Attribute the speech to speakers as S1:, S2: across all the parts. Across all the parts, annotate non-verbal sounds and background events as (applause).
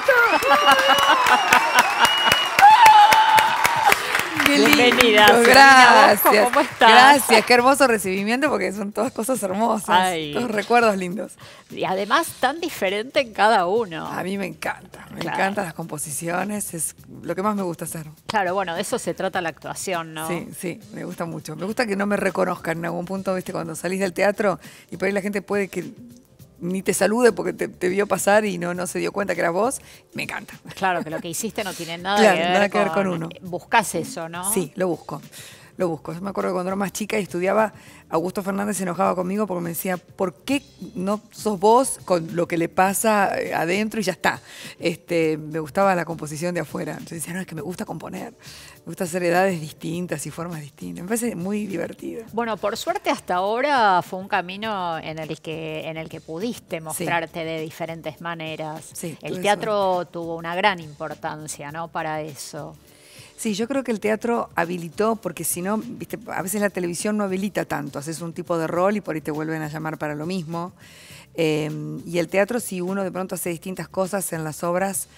S1: (laughs) Qué Bienvenida. Gracias. Gracias,
S2: qué hermoso recibimiento porque son todas
S1: cosas hermosas, todos recuerdos lindos. Y además tan diferente en cada uno. A mí me encanta, me encantan las
S2: composiciones, es lo que más me gusta hacer.
S1: Claro, bueno, de eso se trata la actuación, ¿no? Sí,
S2: sí, me gusta mucho. Me gusta que no me reconozcan en algún punto, viste, cuando salís del teatro y por ahí la gente puede que ni te salude porque te, vio pasar y no, no se dio cuenta que eras vos, me encanta. Claro, que lo que hiciste no tiene nada, que, ver con, uno. Buscas eso, ¿no? Sí, lo busco lo busco. Yo me acuerdo que cuando era más chica y estudiaba, Augusto Fernández se enojaba conmigo porque me decía, ¿por qué no sos vos con lo que le pasa eh, adentro y ya está? Este, me gustaba la composición de afuera. Entonces decía, no, es que me gusta componer. Me gusta hacer edades distintas y formas distintas. Me parece muy divertido.
S1: Bueno, por suerte hasta ahora fue un camino en el que, en el que pudiste mostrarte de diferentes maneras. el teatro tuvo una gran importancia, ¿no? Para eso.
S2: Sí, yo creo que el teatro habilitó, porque si no, viste, a veces la televisión no habilita tanto, haces un tipo de rol y por ahí te vuelven a llamar para lo mismo. Em, y el teatro, si uno de pronto hace distintas cosas en las obras,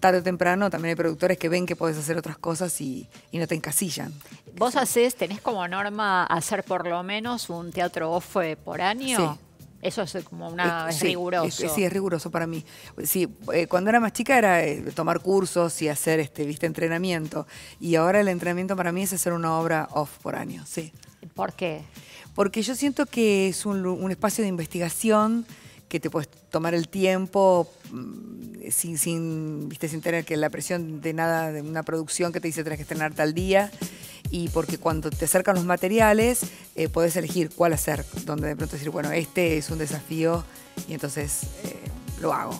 S2: tarde o temprano también hay productores que ven que podés hacer otras cosas y, no te encasillan.
S1: Vos haces, tenés como norma hacer por lo menos un teatro off eh, por año. Sí. Eso es como una... Es, riguroso. sí, es
S2: riguroso para mí. Sí, eh, cuando era más chica era eh, tomar cursos y hacer, este, viste, entrenamiento. Y ahora el entrenamiento para mí es hacer una obra off por año, sí. ¿Por qué? Porque yo siento que es un, espacio de investigación que te puedes tomar el tiempo mm, sin, sin, ¿viste? sin tener que la presión de nada, de una producción que te dice tenés que estrenar al día y porque cuando te acercan los materiales eh, podés elegir cuál hacer, donde de pronto decir, bueno, este es un desafío y entonces eh, lo hago.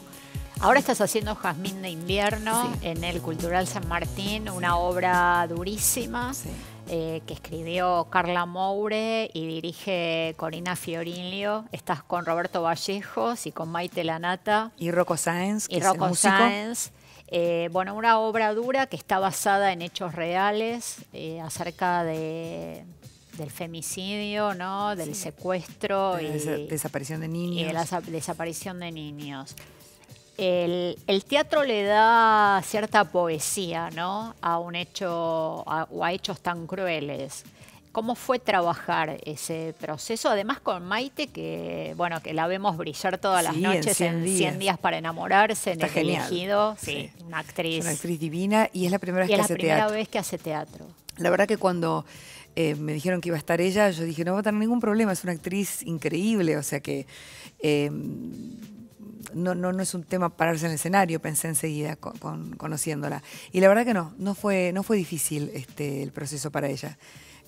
S1: Ahora estás haciendo Jazmín de Invierno en el Cultural San Martín, una obra durísima. Eh, que escribió Carla Moure y dirige Corina Fiorinlio. Estás con Roberto Vallejos y con Maite Lanata.
S2: Y Rocco Sáenz, que músico.
S1: Eh, bueno, una obra dura que está basada en hechos reales eh, acerca del femicidio, ¿no? Del secuestro. y,
S2: desaparición de niños. la
S1: desaparición de niños. El, teatro le da cierta poesía, ¿no? A un hecho, o a hechos tan crueles cómo fue trabajar ese proceso, además con Maite, que bueno, que la vemos brillar todas las noches en 100, días. para enamorarse, en el elegido, una actriz. una actriz
S2: divina y es la primera vez que hace teatro. la
S1: vez que hace teatro.
S2: La verdad que cuando eh, me dijeron que iba a estar ella, yo dije, no va a tener ningún problema, es una actriz increíble, o sea que em, no, no, no es un tema pararse en el escenario, pensé enseguida conociéndola. Y la verdad que no, no fue, no fue difícil este, el proceso para ella.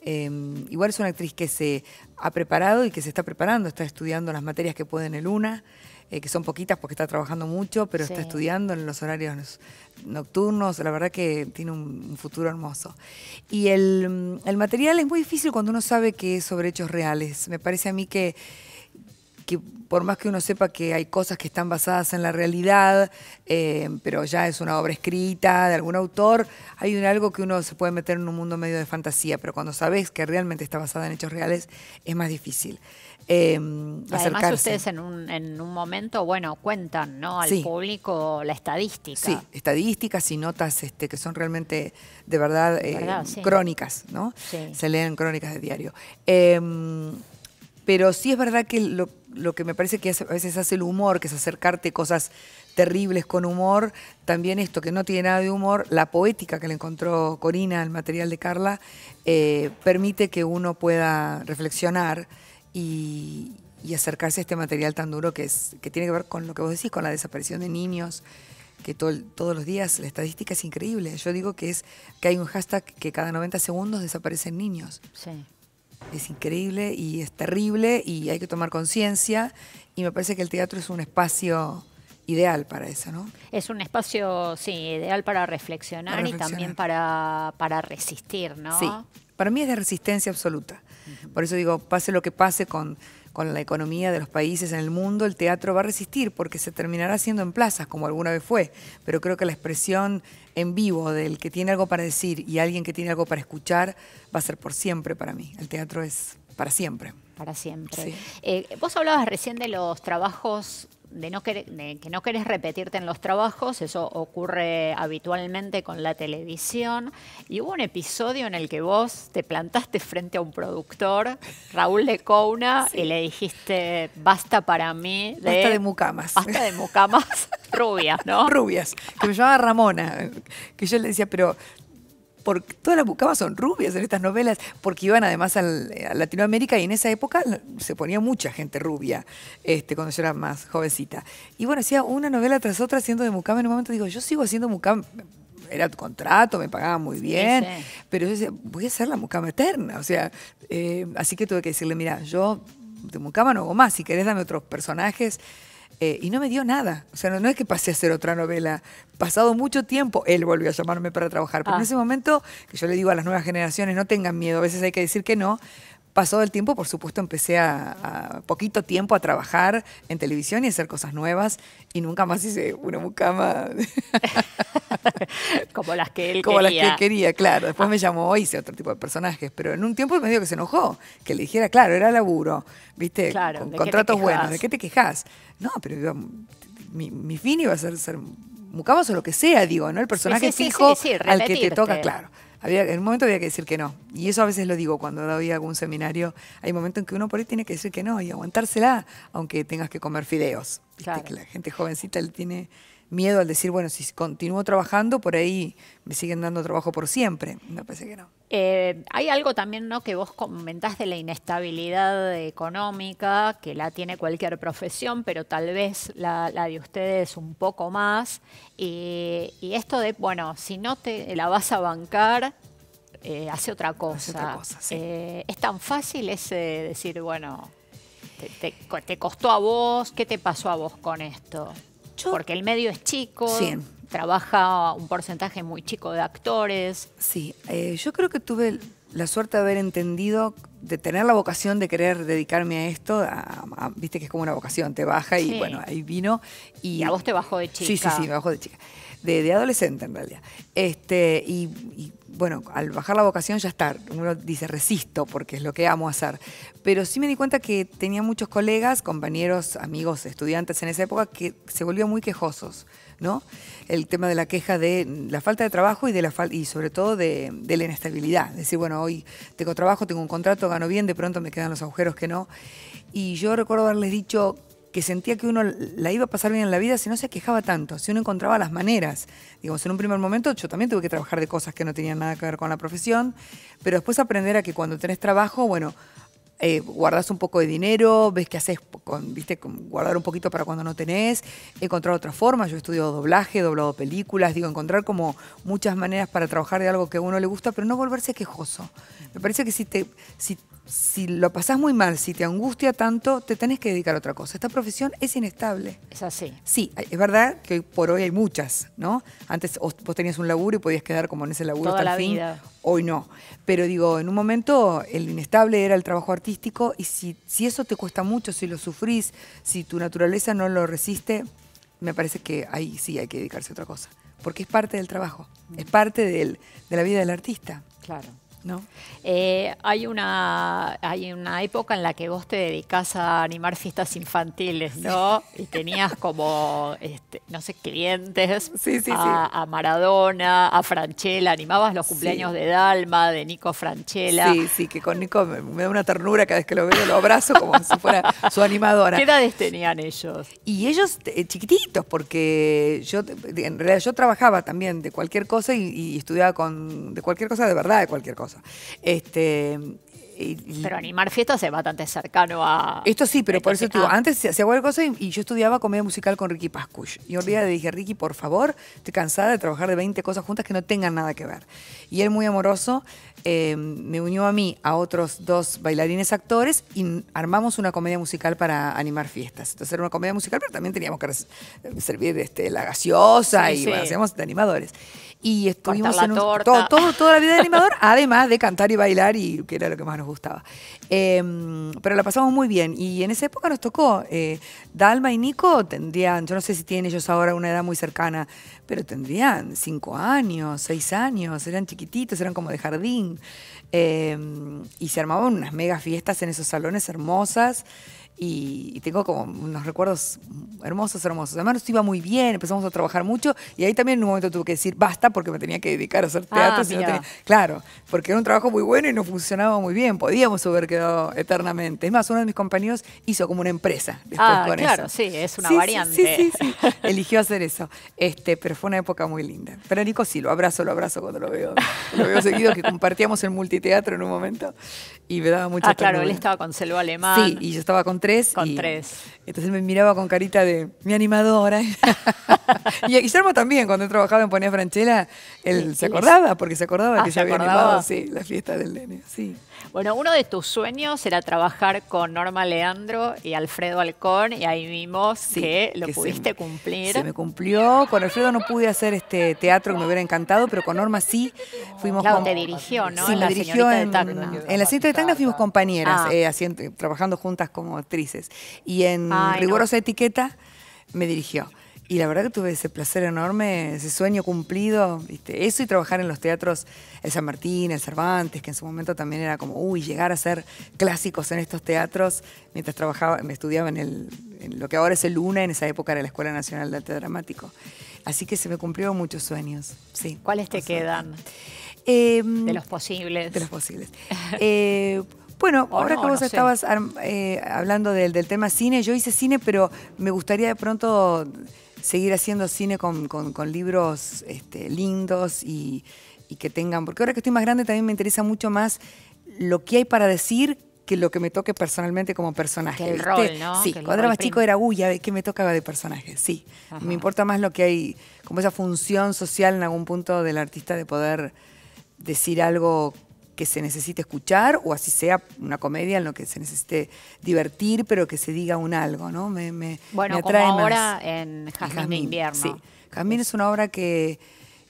S2: Em, igual es una actriz que se ha preparado y que se está preparando, está estudiando las materias que puede en el UNA, eh, que son poquitas porque está trabajando mucho, pero está estudiando en los horarios nocturnos, la verdad que tiene un, futuro hermoso. Y el, mm, el, material es muy difícil cuando uno sabe que es sobre hechos reales. Me parece a mí que, que por más que uno sepa que hay cosas que están basadas en la realidad, eh, pero ya es una obra escrita de algún autor, hay un, algo que uno se puede meter en un mundo medio de fantasía, pero cuando sabes que realmente está basada en hechos reales, es más difícil. Eh, además ustedes
S1: en un, momento, bueno, cuentan ¿no? al público la estadística. Sí,
S2: estadísticas y notas este, que son realmente de verdad, eh, crónicas, ¿no? Se leen crónicas de diario. Em, pero sí es verdad que lo, lo que me parece que a veces hace el humor, que es acercarte cosas terribles con humor, también esto que no tiene nada de humor, la poética que le encontró Corina al material de Carla, eh, permite que uno pueda reflexionar y, acercarse a este material tan duro que, es, que tiene que ver con lo que vos decís, con la desaparición de niños, que todo, todos los días la estadística es increíble. Yo digo que es que hay un hashtag que cada 90 segundos desaparecen niños. Sí es increíble y es terrible y hay que tomar conciencia y me parece que el teatro es un espacio ideal para eso, ¿no?
S1: Es un espacio, sí, ideal para reflexionar, y también para, para resistir, ¿no? Sí,
S2: para mí es de resistencia absoluta. Por eso digo, pase lo que pase con con la economía de los países en el mundo, el teatro va a resistir porque se terminará haciendo en plazas, como alguna vez fue. Pero creo que la expresión en vivo del que tiene algo para decir y alguien que tiene algo para escuchar va a ser por siempre para mí. El teatro es para siempre. Para siempre.
S1: Eh, vos hablabas recién de los trabajos de, no querer, que no querés repetirte en los trabajos, eso ocurre habitualmente con la televisión. Y hubo un episodio en el que vos te plantaste frente a un productor, Raúl de (laughs) y le dijiste, basta para mí. De, basta de mucamas. Basta de mucamas (laughs) rubias,
S2: ¿no? Rubias, que me llamaba Ramona, que yo le decía, pero porque todas las mucamas son rubias en estas novelas, porque iban además a Latinoamérica y en esa época se ponía mucha gente rubia, este, cuando yo era más jovencita. Y bueno, hacía una novela tras otra haciendo de mucama. En un momento digo, yo sigo haciendo mucama. Era tu contrato, me pagaba muy bien, pero yo decía, voy a hacer la mucama eterna. O sea, eh, así que tuve que decirle, mira, yo de mucama no hago más, si querés dame otros personajes. Eh, y no me dio nada. O sea, no, es que pasé a hacer otra novela. Pasado mucho tiempo, él volvió a llamarme para trabajar. Pero en ah. ese momento, que yo le digo a las nuevas generaciones, no tengan miedo, a veces hay que decir que no, Pasó el tiempo, por supuesto, empecé a, poquito tiempo a trabajar en televisión y hacer cosas nuevas y nunca más hice una mucama.
S1: (laughs) Como las que él Como quería. las que él
S2: quería, claro. Después ah. me llamó, hice otro tipo de personajes, pero en un tiempo me dijo que se enojó, que le dijera, claro, era laburo, ¿viste? Con contratos buenos, ¿de qué te quejas? No, pero mi, fin iba a ser ser mucamas o lo que sea, digo, ¿no? El personaje fijo al que te toca, claro había, en un momento había que decir que no. Y eso a veces lo digo cuando doy algún seminario. Hay momentos en que uno por ahí tiene que decir que no y aguantársela, aunque tengas que comer fideos. Que la gente jovencita le tiene miedo al decir, bueno, si continúo trabajando, por ahí me siguen dando trabajo por siempre. No pensé que no.
S1: Eh, hay algo también ¿no? que vos comentás de la inestabilidad económica, que la tiene cualquier profesión, pero tal vez la, de ustedes un poco más. Y, esto de, bueno, si no te la vas a bancar, eh, hace otra cosa. Eh, es tan fácil ese decir, bueno, te costó a vos, ¿qué te pasó a vos con esto? porque el medio es chico. Trabaja un porcentaje muy chico de actores. Sí,
S2: eh, yo creo que tuve la suerte de haber entendido, de tener la vocación de querer dedicarme a esto, viste que es como una vocación, te baja y bueno, ahí vino. Y, a vos
S1: te bajó de chica. Sí, sí, sí, me bajó
S2: de chica. De, adolescente en realidad. Este, y bueno, al bajar la vocación ya está, uno dice resisto porque es lo que amo hacer. Pero sí me di cuenta que tenía muchos colegas, compañeros, amigos, estudiantes en esa época que se volvían muy quejosos, ¿no? El tema de la queja de la falta de trabajo y, de la fal y sobre todo de, la inestabilidad. decir, bueno, hoy tengo trabajo, tengo un contrato, gano bien, de pronto me quedan los agujeros que no. Y yo recuerdo haberles dicho, que sentía que uno la iba a pasar bien en la vida si no se quejaba tanto, si uno encontraba las maneras. Digamos, en un primer momento yo también tuve que trabajar de cosas que no tenían nada que ver con la profesión, pero después aprender a que cuando tenés trabajo, bueno, eh, guardas un poco de dinero, ves qué haces con, viste, guardar un poquito para cuando no tenés, encontrar otras formas. yo estudiado doblaje, he doblado películas, digo, encontrar como muchas maneras para trabajar de algo que a uno le gusta, pero no volverse quejoso. Me parece que si te, si si lo pasás muy mal, si te angustia tanto, te tenés que dedicar a otra cosa. Esta profesión es inestable. Es así. Sí, es verdad que por hoy hay muchas, ¿no? Antes vos tenías un laburo y podías quedar como en ese laburo hasta el fin. Vida. Hoy no. Pero digo, en un momento el inestable era el trabajo artístico y si, eso te cuesta mucho, si lo sufrís, si tu naturaleza no lo resiste, me parece que ahí sí hay que dedicarse a otra cosa. Porque es parte del trabajo, es mm. parte de la vida del artista. Claro. ¿no?
S1: Eh, hay, una, hay una época en la que vos te dedicás a animar fiestas infantiles, ¿no? Y tenías como, este, no sé, clientes a, Maradona, a Franchella, animabas los cumpleaños de Dalma, de Nico Franchella. Sí,
S2: sí, que con Nico me, da una ternura cada vez que lo veo, lo abrazo como si fuera
S1: su animadora. ¿Qué edades tenían ellos?
S2: Y ellos eh, chiquititos, porque yo, en realidad, yo trabajaba también de cualquier cosa y, y estudiaba con, de cualquier cosa de verdad, de cualquier
S1: cosa. Este, pero animar fiestas es bastante cercano a... Esto
S2: sí, pero por eso antes se hacía cualquier cosa y, yo estudiaba comedia musical con Ricky Pascush. Y un día le dije, Ricky, por favor, estoy cansada de trabajar de 20 cosas juntas que no tengan nada que ver. Y él muy amoroso eh, me unió a mí, a otros dos bailarines actores, y armamos una comedia musical para animar fiestas. Entonces era una comedia musical, pero también teníamos que servir este, la gaseosa y hacíamos de animadores. Y estuvimos Todo, toda la vida de (laughs) animador, además de cantar y bailar, y que era lo que más nos gustaba. Em, pero la pasamos muy bien. Y en esa época nos tocó. Eh, Dalma y Nico tendrían, yo no sé si tienen ellos ahora una edad muy cercana, pero tendrían cinco años, seis años, eran chiquititos, eran como de jardín. Em, y se armaban unas mega fiestas en esos salones hermosas y, tengo como unos recuerdos hermosos, hermosos. Además nos iba muy bien, empezamos a trabajar mucho y ahí también en un momento tuve que decir basta porque me tenía que dedicar a hacer ah, teatro. claro, porque era un trabajo muy bueno y no funcionaba muy bien, podíamos haber quedado eternamente. Es más, uno de mis compañeros hizo como una empresa después ah, claro, sí, es una variante. Sí, sí, eligió hacer eso. Este, pero fue una época muy linda. Pero Nico sí, lo abrazo, lo abrazo cuando lo veo. Lo veo seguido, que compartíamos el multiteatro en un momento y me daba mucha Ah, claro, él estaba
S1: con Selva Alemán. Sí, y yo estaba con tres con tres.
S2: Entonces me miraba con carita de mi animadora.
S1: (laughs) y
S2: también, cuando él trabajaba en Ponía Franchela, él se acordaba, porque se acordaba ah, que se había animado la fiesta del nene. Sí.
S1: Bueno, uno de tus sueños era trabajar con Norma Leandro y Alfredo Alcón y ahí vimos que lo pudiste cumplir. Se me
S2: cumplió. Con Alfredo no pude hacer este teatro que me hubiera encantado, pero con Norma sí fuimos... Claro, te dirigió, ¿no? Sí, la dirigió en, en La cinta de Tacna fuimos compañeras, ah. eh, haciendo, trabajando juntas como actrices. Y en Rigorosa Etiqueta me dirigió. Y la verdad que tuve ese placer enorme, ese sueño cumplido, eso y trabajar en los teatros El San Martín, El Cervantes, que en su momento también era como, uy, llegar a ser clásicos en estos teatros, mientras trabajaba, me estudiaba en, lo que ahora es el Luna en esa época era la Escuela Nacional de Arte Dramático. Así que se me cumplieron muchos sueños, sí.
S1: ¿Cuáles te quedan? Em, de los posibles. De los posibles. (laughs) Eh,
S2: bueno, ahora que vos estabas eh, hablando del tema cine, yo hice cine, pero me gustaría de pronto seguir haciendo cine con, libros este, lindos y, que tengan, porque ahora que estoy más grande también me interesa mucho más lo que hay para decir que lo que me toque personalmente como personaje. Sí, cuando era más chico era, uy, ¿qué me tocaba de personaje, sí. Me importa más lo que hay, como esa función social en algún punto del artista de poder decir algo que se necesite escuchar o así sea una comedia en lo que se necesite divertir, pero que se diga un algo, ¿no? Me, bueno, me atrae como ahora
S1: en jamín Invierno. Sí,
S2: es una obra que,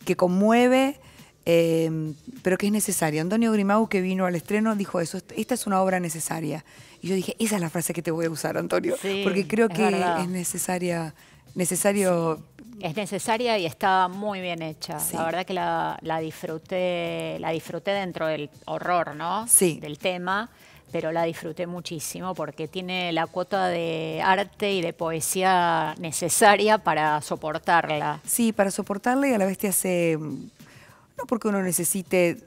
S2: que conmueve, em, pero que es necesaria. Antonio Grimau, que vino al estreno, dijo eso, esta es una obra necesaria. Y yo dije, esa es la frase que te voy a
S1: usar, Antonio, porque creo que es,
S2: necesaria necesario...
S1: Es necesaria y está muy bien hecha. La verdad que la, la, disfruté, la disfruté dentro del horror, ¿no? Del tema, pero la disfruté muchísimo porque tiene la cuota de arte y de poesía necesaria para soportarla.
S2: Sí, para soportarla y a la vez te hace. Mm, no porque uno necesite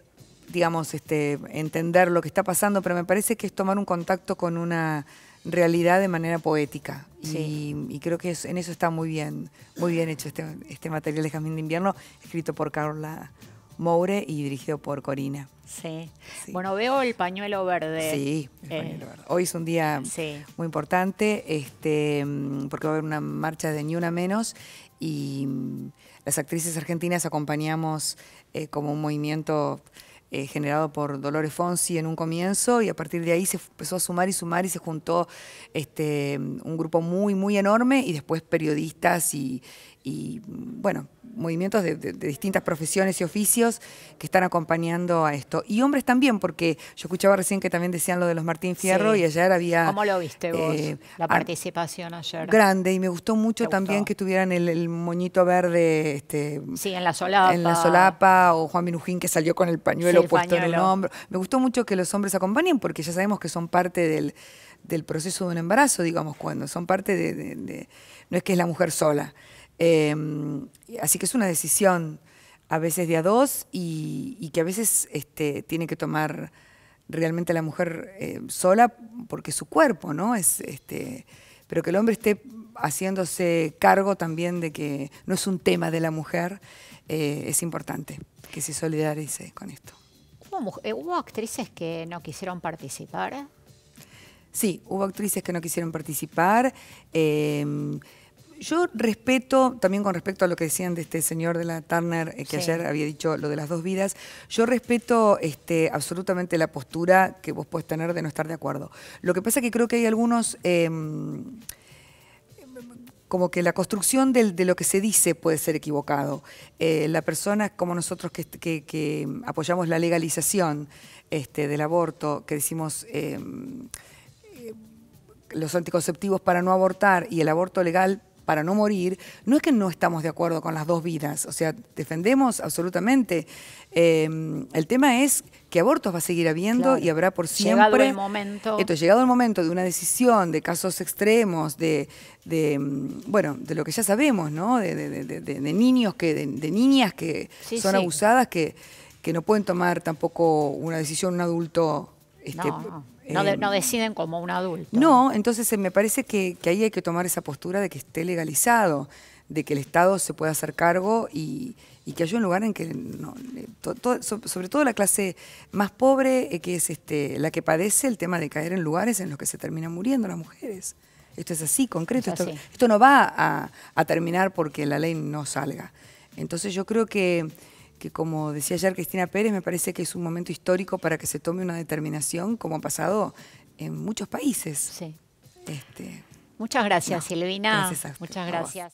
S2: digamos, este, entender lo que está pasando, pero me parece que es tomar un contacto con una realidad de manera poética. Y, creo que en eso está muy bien, muy bien hecho este, este material de jamín de Invierno, escrito por Carla Moure y dirigido por Corina. Sí.
S1: Bueno, veo el pañuelo verde. Sí, el eh, pañuelo
S2: verde. Hoy es un día muy importante, este, porque va a haber una marcha de Ni Una Menos y mm, las actrices argentinas acompañamos eh, como un movimiento eh, generado por Dolores Fonsi en un comienzo y a partir de ahí se empezó a sumar y sumar y se juntó este, un grupo muy, muy enorme y después periodistas y, y bueno, movimientos de, distintas profesiones y oficios que están acompañando a esto. Y hombres también, porque yo escuchaba recién que también decían lo de los Martín Fierro y ayer
S1: había... ¿Cómo lo viste vos? Eh, la participación ayer. Grande,
S2: y me gustó mucho también que tuvieran el, moñito verde... Este, sí,
S1: en la solapa. En la solapa,
S2: o Juan Minujín que salió con el pañuelo puesto en el hombro. Me gustó mucho que los hombres acompañen porque ya sabemos que son parte del del proceso de un embarazo, digamos, cuando son parte de, No es que es la mujer sola. Em, así que es una decisión a veces de a dos y, que a veces este, tiene que tomar realmente la mujer eh, sola porque su cuerpo, ¿no? Es, este, pero que el hombre esté haciéndose cargo también de que no es un tema de la mujer, eh, es importante que se solidarice con esto.
S1: Eh, ¿Hubo, actrices que no quisieron participar?
S2: Sí, hubo actrices que no quisieron participar. Em, yo respeto, también con respecto a lo que decían de este señor de la Turner, eh, que ayer había dicho lo de las dos vidas, yo respeto este, absolutamente la postura que vos puedes tener de no estar de acuerdo. Lo que pasa es que creo que hay algunos... Em, como que la construcción de lo que se dice puede ser equivocado. Eh, la persona como nosotros que, apoyamos la legalización este, del aborto, que decimos em, eh, los anticonceptivos para no abortar y el aborto legal para no morir, no es que no estamos de acuerdo con las dos vidas, o sea, defendemos absolutamente. Em, el tema es que abortos va a seguir habiendo y habrá por siempre. Llegado el
S1: momento.
S2: llegado el momento de una decisión, de casos extremos, de, em, bueno, de lo que ya sabemos, ¿no? De, niños que, de, niñas que son abusadas, que, que no pueden tomar tampoco una decisión un adulto este,
S1: eh, no, deciden como un adulto.
S2: No, entonces eh, me parece que, ahí hay que tomar esa postura de que esté legalizado, de que el Estado se pueda hacer cargo y, que haya un lugar en que, eh, sobre todo la clase más pobre, que es este, la que padece el tema de caer en lugares en los que se terminan muriendo las mujeres. Esto es así, concreto. Esto, no va a terminar porque la ley no salga. Entonces yo creo que que como decía ayer Cristina Pérez, me parece que es un momento histórico para que se tome una determinación, como ha pasado en muchos países. Este,
S1: Muchas gracias, Silvina. Gracias Muchas gracias.